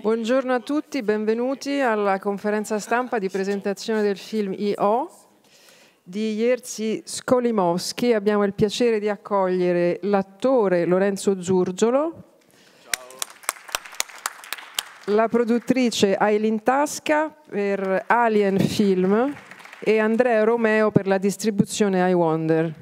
Buongiorno a tutti, benvenuti alla conferenza stampa di presentazione del film I.O. di Jerzy Skolimowski. Abbiamo il piacere di accogliere l'attore Lorenzo Zurgiolo, Ciao. la produttrice Aileen Tasca per Alien Film e Andrea Romeo per la distribuzione I Wonder.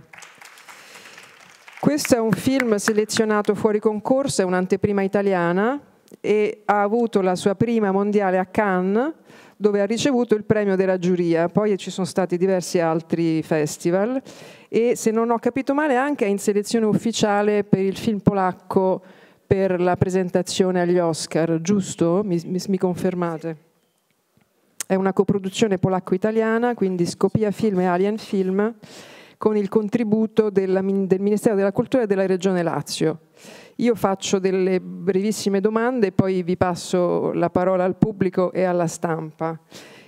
Questo è un film selezionato fuori concorso, è un'anteprima italiana e ha avuto la sua prima mondiale a Cannes dove ha ricevuto il premio della giuria, poi ci sono stati diversi altri festival e se non ho capito male anche in selezione ufficiale per il film polacco per la presentazione agli Oscar, giusto? Mi, mi, mi confermate? È una coproduzione polacco-italiana, quindi Scopia Film e Alien Film con il contributo della, del Ministero della Cultura e della Regione Lazio. Io faccio delle brevissime domande e poi vi passo la parola al pubblico e alla stampa.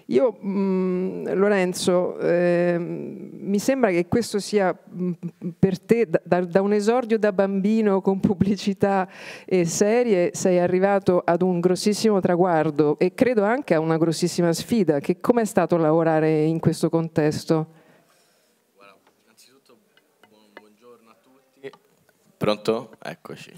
Io, mh, mhmm, Lorenzo, eh, mi sembra che questo sia mh, mhmm, per te, da, da, un esordio da bambino con pubblicità e serie, sei arrivato ad un grossissimo traguardo e credo anche a una grossissima sfida. Come è stato lavorare in questo contesto? Pronto? Eccoci.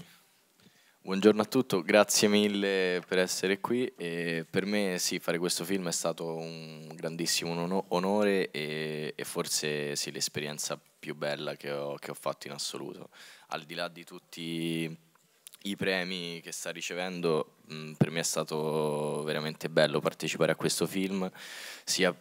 Buongiorno a tutti, grazie mille per essere qui. E per me sì, fare questo film è stato un grandissimo onore e, e forse sì, l'esperienza più bella che ho, che ho fatto in assoluto. Al di là di tutti i premi che sta ricevendo, mh, per me è stato veramente bello partecipare a questo film, sia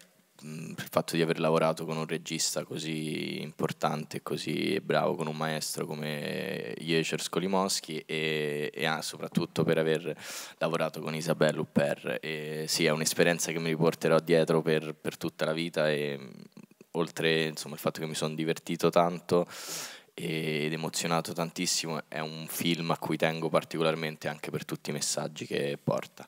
per il fatto di aver lavorato con un regista così importante, così bravo, con un maestro come Jecer Skolimowski e, e ah, soprattutto per aver lavorato con Isabella Huppert. E, sì, è un'esperienza che mi riporterò dietro per, per tutta la vita e oltre insomma, il fatto che mi sono divertito tanto ed emozionato tantissimo, è un film a cui tengo particolarmente anche per tutti i messaggi che porta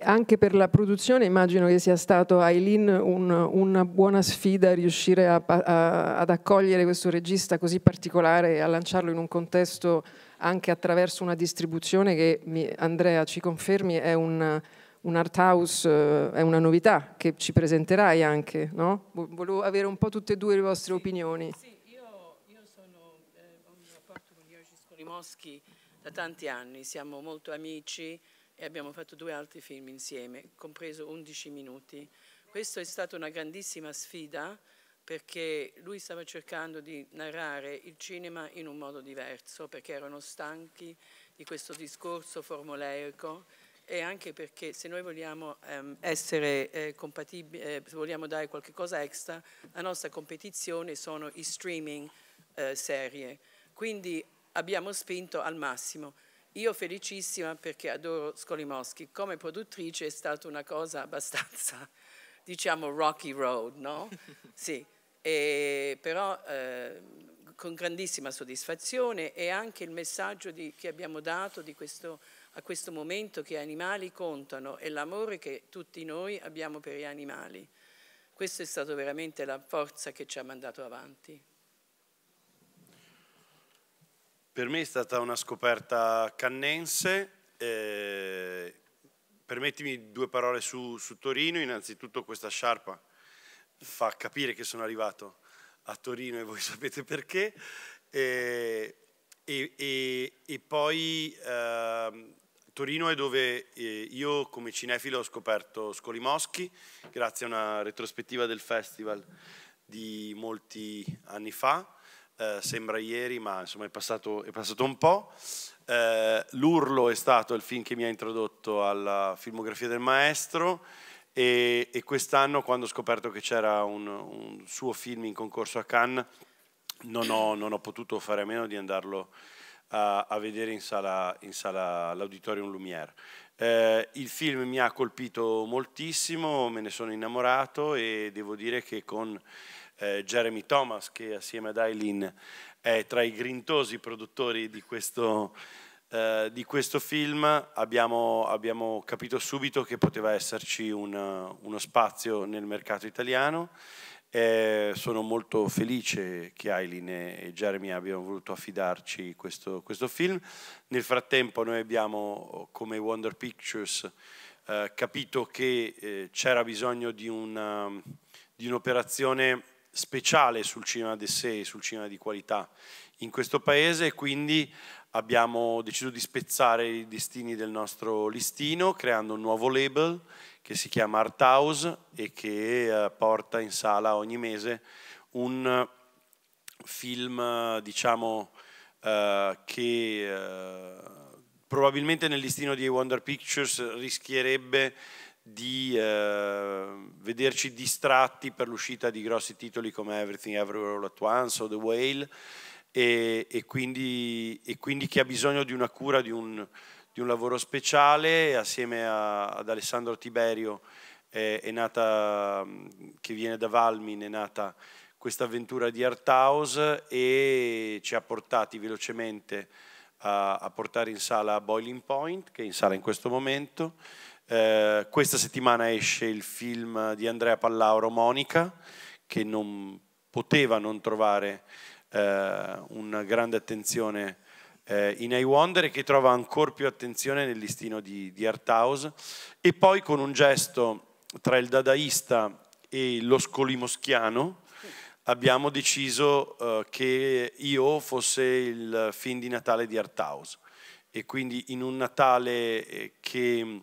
anche per la produzione immagino che sia stato Aileen un, una buona sfida riuscire a, a, ad accogliere questo regista così particolare e a lanciarlo in un contesto anche attraverso una distribuzione che mi, Andrea ci confermi è un, un art house, eh, è una novità che ci presenterai anche, no? Volevo avere un po' tutte e due le vostre sì, opinioni. Sì, io, io sono, eh, ho un rapporto con Iorgis Kolimowski da tanti anni, siamo molto amici, e abbiamo fatto due altri film insieme, compreso 11 minuti. Questa è stata una grandissima sfida perché lui stava cercando di narrare il cinema in un modo diverso, perché erano stanchi di questo discorso formuleico e anche perché se noi vogliamo ehm, essere eh, compatibili, eh, se vogliamo dare qualcosa extra, la nostra competizione sono i streaming eh, serie. Quindi abbiamo spinto al massimo. Io felicissima perché adoro Skolimowski, come produttrice è stata una cosa abbastanza, diciamo, rocky road, no? sì, e, però eh, con grandissima soddisfazione e anche il messaggio di, che abbiamo dato questo, a questo momento che animali contano e l'amore che tutti noi abbiamo per gli animali. Questa è stata veramente la forza che ci ha mandato avanti. Per me è stata una scoperta cannense. Eh, permettimi due parole su, su, Torino. Innanzitutto questa sciarpa fa capire che sono arrivato a Torino e voi sapete perché. Eh, e, e, e, poi eh, Torino è dove eh, io come cinefilo ho scoperto Scolimoschi grazie a una retrospettiva del festival di molti anni fa eh, sembra ieri, ma insomma è passato, è passato un po'. Eh, L'Urlo è stato il film che mi ha introdotto alla filmografia del maestro e, e quest'anno quando ho scoperto che c'era un, un, suo film in concorso a Cannes non ho, non ho potuto fare a meno di andarlo a, a vedere in sala, in sala all'Auditorium Lumière. Eh, il film mi ha colpito moltissimo, me ne sono innamorato e devo dire che con eh, Jeremy Thomas che assieme ad Eileen è tra i grintosi produttori di questo, eh, di questo film, abbiamo, abbiamo, capito subito che poteva esserci una, uno spazio nel mercato italiano. Eh, sono molto felice che Aileen e Jeremy abbiano voluto affidarci questo, questo film. Nel frattempo noi abbiamo, come Wonder Pictures, eh, capito che eh, c'era bisogno di, un'operazione speciale sul cinema di sé, sul cinema di qualità in questo paese e quindi abbiamo deciso di spezzare i destini del nostro listino creando un nuovo label che si chiama Art House e che eh, porta in sala ogni mese un film diciamo eh, che eh, probabilmente nel listino di Wonder Pictures rischierebbe di eh, vederci distratti per l'uscita di grossi titoli come Everything Everywhere All At Once o The Whale e, e, quindi, e quindi, chi ha bisogno di una cura, di un, di un lavoro speciale assieme a, ad Alessandro Tiberio è, è nata, che viene da Valmin, è nata questa avventura di Art House e ci ha portati velocemente a, a portare in sala Boiling Point, che è in sala in questo momento, eh, questa settimana esce il film di Andrea Pallauro Monica, che non poteva non trovare eh, una grande attenzione eh, in I Wonder e che trova ancora più attenzione nel listino di, di Art House. E poi con un gesto tra il dadaista e lo scolimoschiano abbiamo deciso eh, che Io fosse il film di Natale di Art House. E quindi in un Natale eh, che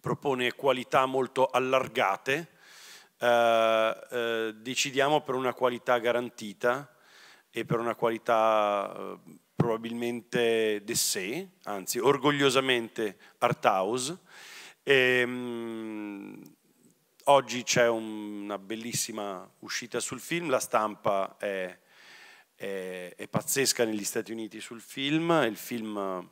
propone qualità molto allargate, eh, eh, decidiamo per una qualità garantita e per una qualità eh, probabilmente d'essè, anzi orgogliosamente art house. E, ehm, mh, oggi c'è un, una bellissima uscita sul film, la stampa è, è, è pazzesca negli Stati Uniti sul film, il film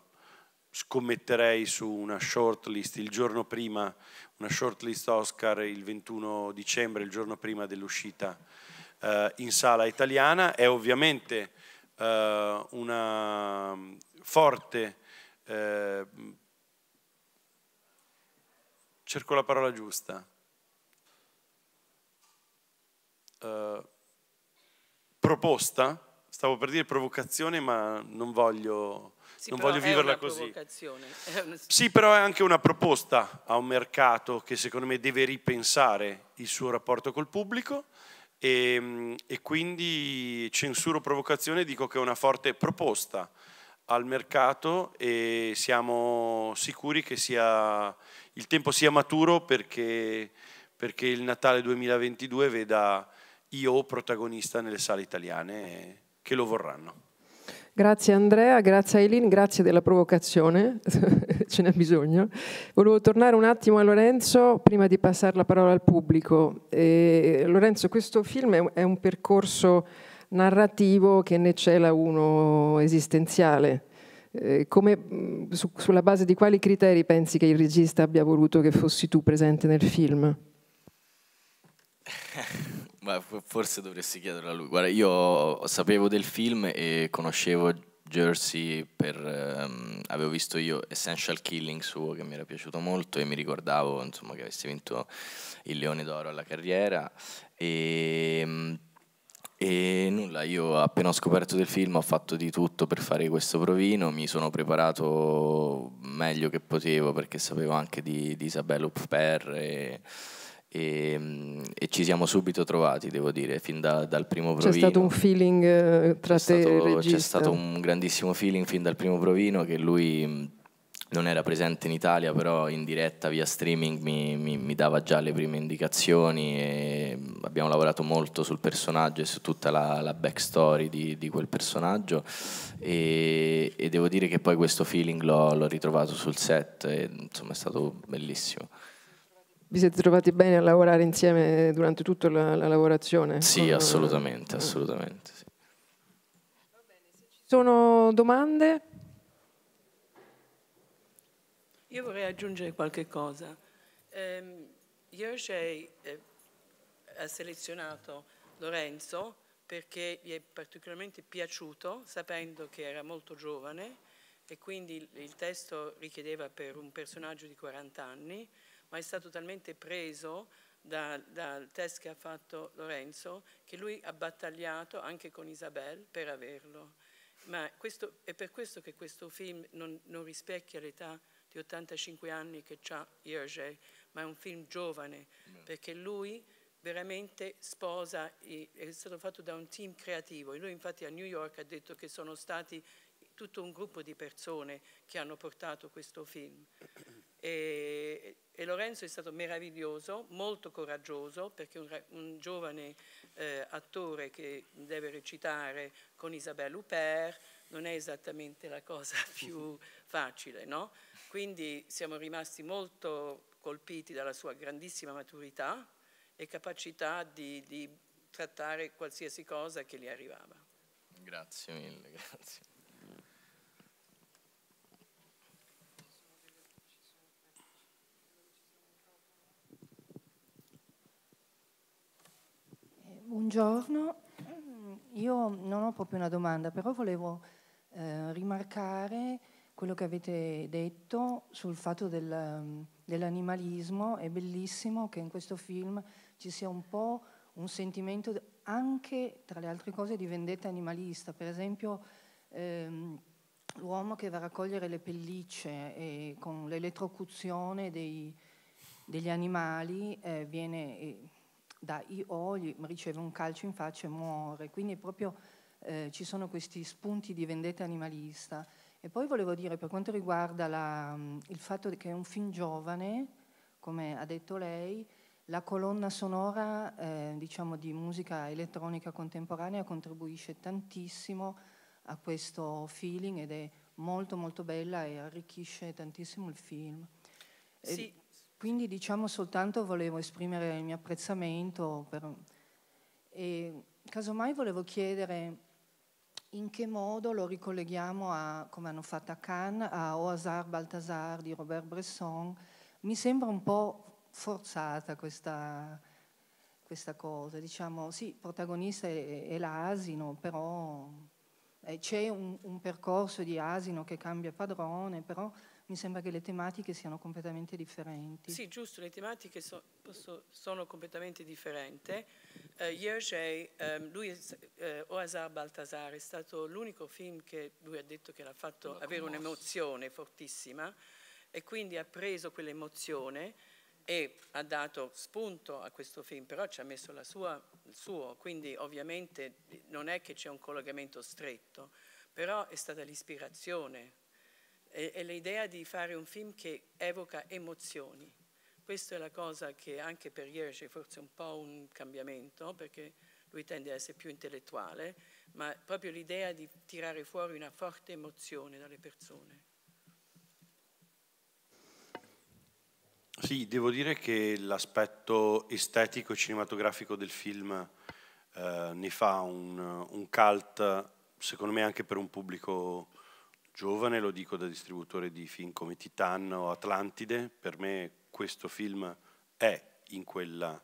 scommetterei su una shortlist il giorno prima, una shortlist Oscar il 21 dicembre, il giorno prima dell'uscita eh, in sala italiana. È ovviamente eh, una forte, eh, cerco la parola giusta, eh, proposta stavo per dire provocazione, ma non voglio, sì, non voglio viverla così. Una... Sì, però è anche una proposta a un mercato che secondo me deve ripensare il suo rapporto col pubblico e, ehm, e quindi censuro provocazione dico che è una forte proposta al mercato e siamo sicuri che sia, il tempo sia maturo perché, perché il Natale 2022 veda io protagonista nelle sale italiane che lo vorranno. Grazie Andrea, grazie Eileen, grazie della provocazione, ce n'è bisogno. Volevo tornare un attimo a Lorenzo prima di passare la parola al pubblico. E, Lorenzo, questo film è un percorso narrativo che ne cela uno esistenziale. Eh, come, mm, su, sulla base di quali criteri pensi che il regista abbia voluto che fossi tu presente nel film? Beh, forse dovresti chiederlo a lui. Guarda, io sapevo del film e conoscevo Jersey per... Um, avevo visto io Essential Killing suo che mi era piaciuto molto e mi ricordavo insomma, che avesse vinto il Leone d'Oro alla carriera e... Ehm, e nulla, io appena ho scoperto del film ho fatto di tutto per fare questo provino, mi sono preparato meglio che potevo perché sapevo anche di, di Isabella Upper e, e, ehm, e, ci siamo subito trovati, devo dire, fin da, dal primo provino. C'è stato un feeling eh, tra c'è te stato, C'è stato un grandissimo feeling fin dal primo provino che lui mm, non era presente in Italia, però in diretta via streaming mi, mi, mi dava già le prime indicazioni e mm, abbiamo lavorato molto sul personaggio e su tutta la, la backstory di, di, quel personaggio e, e, devo dire che poi questo feeling l'ho, l'ho ritrovato sul set e insomma è stato bellissimo vi siete trovati bene a lavorare insieme durante tutta la, la lavorazione? Sì, con... Ah. assolutamente, assolutamente. Sì. Ci sono domande? Io vorrei aggiungere qualche cosa. Ehm, eh, Jerzy ha selezionato Lorenzo perché gli è particolarmente piaciuto, sapendo che era molto giovane e quindi il testo richiedeva per un personaggio di 40 anni ma è stato talmente preso da, dal test che ha fatto Lorenzo che lui ha battagliato anche con Isabel per averlo. Ma questo, è per questo che questo film non, non rispecchia l'età di 85 anni che ha Hergé, ma è un film giovane, perché lui veramente sposa, è stato fatto da un team creativo e lui infatti a New York ha detto che sono stati tutto un gruppo di persone che hanno portato questo film. E, e, Lorenzo è stato meraviglioso, molto coraggioso, perché un, un giovane eh, attore che deve recitare con Isabelle Huppert non è esattamente la cosa più facile, no? Quindi siamo rimasti molto colpiti dalla sua grandissima maturità e capacità di, di trattare qualsiasi cosa che gli arrivava. Grazie mille, grazie. Buongiorno, mm, io non ho proprio una domanda, però volevo eh, rimarcare quello che avete detto sul fatto del, mm, dell'animalismo, è bellissimo che in questo film ci sia un po' un sentimento anche, tra le altre cose, di vendetta animalista, per esempio ehm, l'uomo che va a raccogliere le pellicce e eh, con l'elettrocuzione dei, degli animali eh, viene... Eh, da IO riceve un calcio in faccia e muore, quindi proprio eh, ci sono questi spunti di vendetta animalista. E poi volevo dire, per quanto riguarda la, il fatto che è un film giovane, come ha detto lei, la colonna sonora eh, diciamo di musica elettronica contemporanea contribuisce tantissimo a questo feeling ed è molto molto bella e arricchisce tantissimo il film. Sì, quindi diciamo soltanto volevo esprimere il mio apprezzamento per, e casomai volevo chiedere in che modo lo ricolleghiamo a, come hanno fatto a Cannes, a Oasar Baltasar di Robert Bresson. Mi sembra un po' forzata questa, questa cosa, diciamo sì, il protagonista è, è l'asino, però eh, c'è un, un percorso di asino che cambia padrone, però mi sembra che le tematiche siano completamente differenti. Sì, giusto, le tematiche so, posso, sono completamente differenti. Uh, eh, Jerzy, um, lui, uh, eh, Oasar Baltasar, è stato l'unico film che lui ha detto che l'ha fatto Lo avere un'emozione fortissima e quindi ha preso quell'emozione e ha dato spunto a questo film, però ci ha messo sua, il suo, quindi ovviamente non è che c'è un collegamento stretto, però è stata l'ispirazione è, è l'idea di fare un film che evoca emozioni. Questa è la cosa che anche per Jerzy forse un po' un cambiamento, perché lui tende ad essere più intellettuale, ma proprio l'idea di tirare fuori una forte emozione dalle persone. Sì, devo dire che l'aspetto estetico e cinematografico del film eh, ne fa un, un, cult, secondo me anche per un pubblico giovane, lo dico da distributore di film come Titan o Atlantide, per me questo film è in quella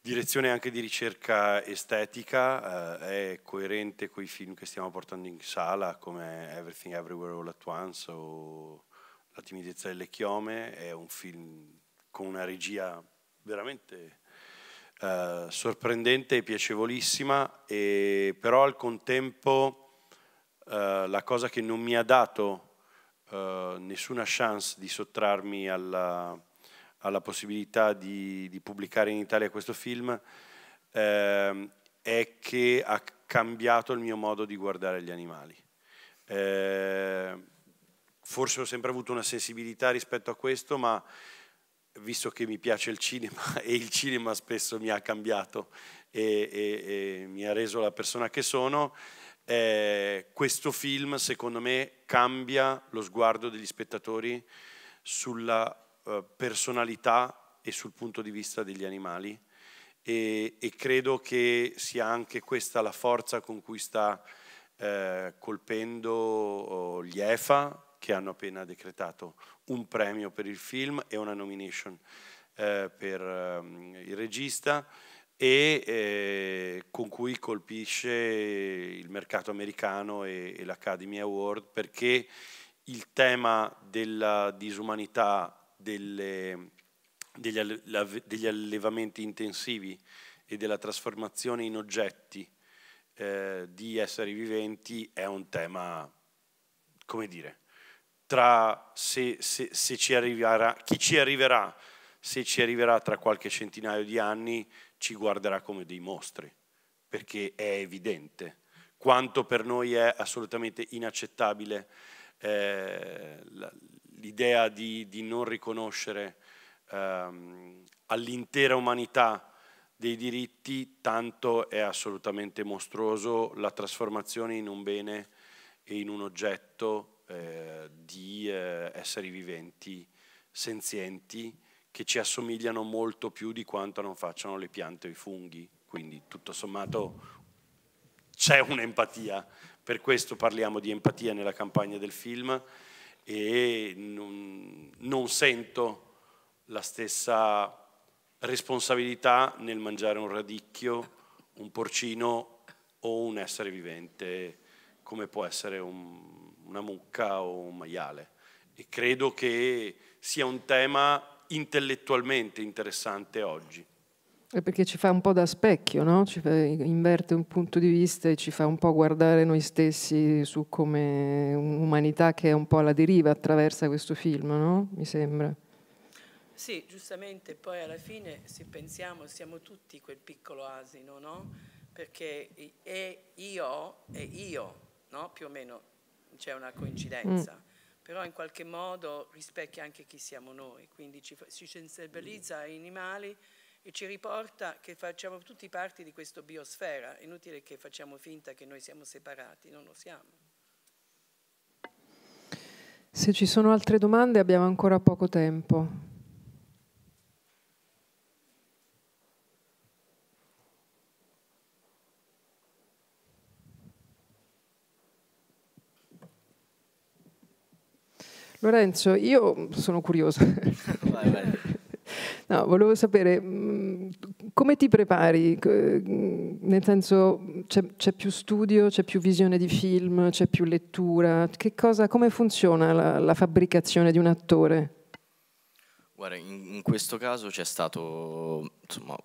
direzione anche di ricerca estetica, eh, è coerente con i film che stiamo portando in sala come Everything Everywhere All At Once o La timidezza delle chiome, è un film con una regia veramente eh, sorprendente e piacevolissima, e però al contempo eh, la cosa che non mi ha dato eh, nessuna chance di sottrarmi alla, alla possibilità di, di, pubblicare in Italia questo film eh, è che ha cambiato il mio modo di guardare gli animali. Ehm, forse ho sempre avuto una sensibilità rispetto a questo, ma visto che mi piace il cinema e il cinema spesso mi ha cambiato e, e, e mi ha reso la persona che sono, eh, questo film secondo me cambia lo sguardo degli spettatori sulla eh, personalità e sul punto di vista degli animali e, e, credo che sia anche questa la forza con cui sta eh, colpendo oh, gli EFA che hanno appena decretato un premio per il film e una nomination eh, per ehm, il regista e eh, con cui colpisce il mercato americano e, e l'Academy Award perché il tema della disumanità delle, degli, alle, degli, allevamenti intensivi e della trasformazione in oggetti eh, di esseri viventi è un tema, come dire, tra se, se, se ci arriverà, chi ci arriverà, se ci arriverà tra qualche centinaio di anni, ci guarderà come dei mostri, perché è evidente quanto per noi è assolutamente inaccettabile eh, l'idea di, di, non riconoscere ehm, all'intera umanità dei diritti, tanto è assolutamente mostruoso la trasformazione in un bene e in un oggetto eh, di eh, esseri viventi, senzienti, che ci assomigliano molto più di quanto non facciano le piante o i funghi, quindi tutto sommato c'è un'empatia, per questo parliamo di empatia nella campagna del film e non, non sento la stessa responsabilità nel mangiare un radicchio, un porcino o un essere vivente come può essere un, una mucca o un maiale. E credo che sia un tema intellettualmente interessante oggi. È perché ci fa un po' da specchio, no? ci inverte un punto di vista e ci fa un po' guardare noi stessi su come un'umanità che è un po' alla deriva attraversa questo film, no? mi sembra. Sì, giustamente, poi alla fine se pensiamo siamo tutti quel piccolo asino, no? perché è io e io, no? più o meno c'è una coincidenza. Mm però in qualche modo rispecchia anche chi siamo noi, quindi ci, ci sensibilizza ai animali e ci riporta che facciamo tutti parte di questa biosfera, è inutile che facciamo finta che noi siamo separati, non lo siamo. Se ci sono altre domande abbiamo ancora poco tempo. Lorenzo, io sono curiosa. vai, vai. No, volevo sapere mm, come ti prepari? Mm, nel senso, c'è, più studio, c'è più visione di film, c'è più lettura? Cosa, come funziona la, la, fabbricazione di un attore? Guarda, in, in questo caso c'è stato insomma,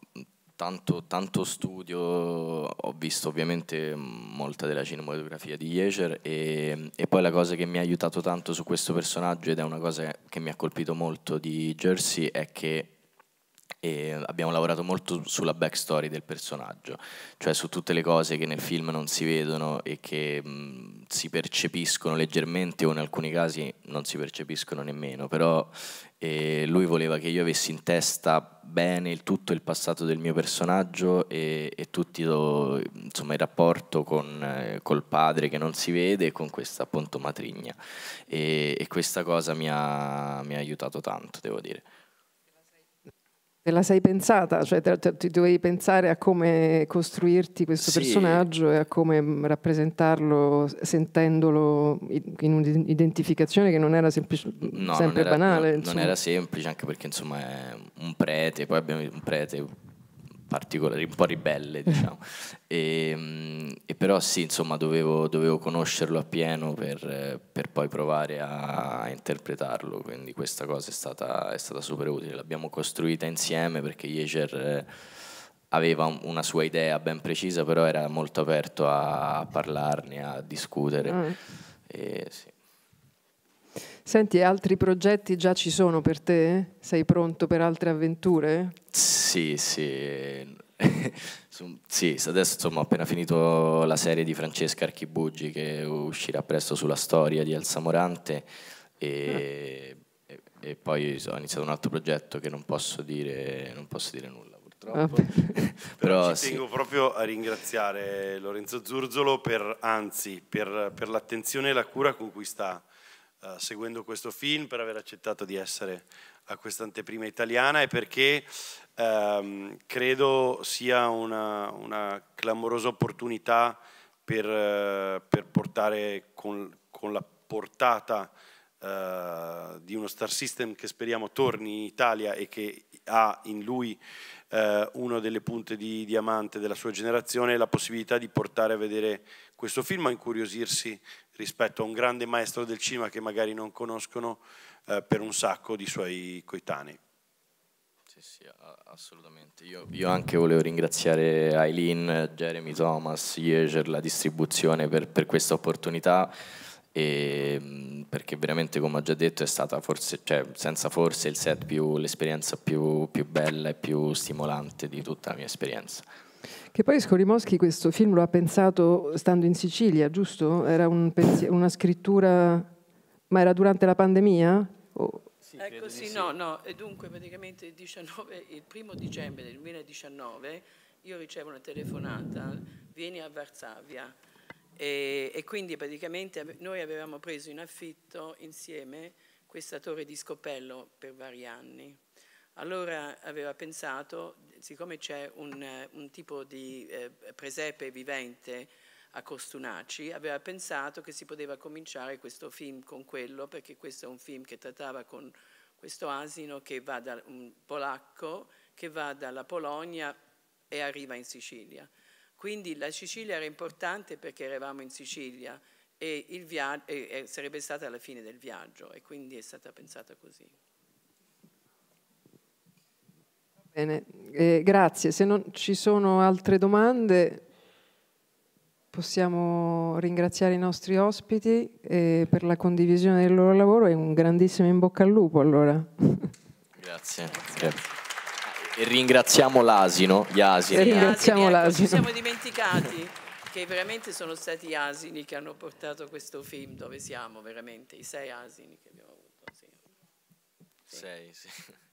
tanto, tanto studio, ho visto ovviamente molta della cinematografia di Yeager e, e, poi la cosa che mi ha aiutato tanto su questo personaggio ed è una cosa che mi ha colpito molto di Jersey è che e abbiamo lavorato molto sulla backstory del personaggio, cioè su tutte le cose che nel film non si vedono e che mh, mm, si percepiscono leggermente o in alcuni casi non si percepiscono nemmeno, però eh, lui voleva che io avessi in testa bene il tutto il passato del mio personaggio e, e tutti insomma, il rapporto con, eh, col padre che non si vede e con questa appunto matrigna e, e questa cosa mi ha, mi ha aiutato tanto, devo dire te la sei pensata, cioè te, te, te, dovevi pensare a come costruirti questo sì. personaggio e a come mm, rappresentarlo sentendolo in un'identificazione che non era semplice, no, sempre non era, banale. No, non, era semplice anche perché insomma è un prete, poi abbiamo un prete particolare, un po' ribelle, diciamo. e, e, però sì, insomma, dovevo, dovevo conoscerlo appieno per, per, poi provare a, a, interpretarlo, quindi questa cosa è stata, è stata super utile, l'abbiamo costruita insieme perché Yeger eh, aveva una sua idea ben precisa, però era molto aperto a, a parlarne, a discutere. Mm. E, sì. Senti, altri progetti già ci sono per te? Sei pronto per altre avventure? Sì, sì. sì, adesso insomma, ho appena finito la serie di Francesca Archibugi che uscirà presto sulla storia di Alsamorante e, ah. e, e poi ho iniziato un altro progetto che non posso dire, non posso dire nulla purtroppo. Ah. Però ci tengo proprio a ringraziare Lorenzo Zurzolo per, anzi, per, per l'attenzione e la cura con cui sta eh, seguendo questo film, per aver accettato di essere a questa anteprima italiana e perché um, credo sia una, una clamorosa opportunità per, uh, per portare con, con, la portata uh, di uno star system che speriamo torni in Italia e che ha in lui eh, una delle punte di diamante della sua generazione, la possibilità di portare a vedere questo film, a incuriosirsi rispetto a un grande maestro del cinema che magari non conoscono eh, per un sacco di suoi coetanei. Sì, sì, assolutamente. Io, io anche volevo ringraziare Aileen, Jeremy Thomas, Yeager, la distribuzione per, per questa opportunità. E, perché veramente come ho già detto è stata forse, cioè, senza forse il set più l'esperienza più, più bella e più stimolante di tutta la mia esperienza. Che poi Scorimoschi questo film lo ha pensato stando in Sicilia, giusto? Era un una scrittura, ma era durante la pandemia? Oh. Sì, ecco sì, sì, no, no. E dunque praticamente il, 19, il primo dicembre del 2019 io ricevo una telefonata, vieni a Varsavia. E, e, quindi praticamente noi avevamo preso in affitto insieme questa torre di Scopello per vari anni. Allora aveva pensato siccome c'è un, un, tipo di eh, presepe vivente a Costunaci, aveva pensato che si poteva cominciare questo film con quello, perché questo è un film che trattava con questo asino che va da un polacco che va dalla Polonia e arriva in Sicilia. Quindi la Sicilia era importante perché eravamo in Sicilia e, e, e sarebbe stata la fine del viaggio e quindi è stata pensata così. Bene, eh, grazie. Se non ci sono altre domande, possiamo ringraziare i nostri ospiti eh, per la condivisione del loro lavoro e un grandissimo in bocca al lupo allora. Grazie. Grazie. E ringraziamo l'asino, gli asini. E ringraziamo l'asino. Ecco, ci siamo dimenticati che veramente sono stati gli asini che hanno portato questo film dove siamo, veramente, i sei asini che abbiamo avuto. Sì. Sei, sì.